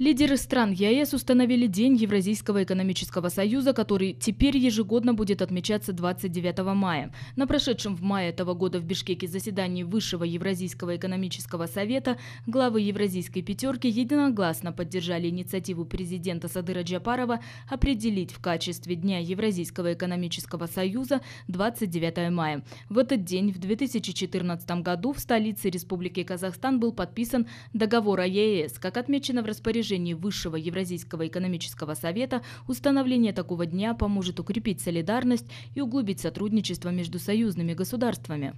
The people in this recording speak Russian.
Лидеры стран ЕАЭС установили День Евразийского экономического союза, который теперь ежегодно будет отмечаться 29 мая. На прошедшем в мае этого года в Бишкеке заседании Высшего Евразийского экономического совета главы Евразийской пятерки единогласно поддержали инициативу президента Садыра Джапарова определить в качестве Дня Евразийского экономического союза 29 мая. В этот день в 2014 году в столице Республики Казахстан был подписан договор о ЕАЭС, Как отмечено в распоряжении распоряжении Высшего Евразийского экономического совета установление такого дня поможет укрепить солидарность и углубить сотрудничество между союзными государствами.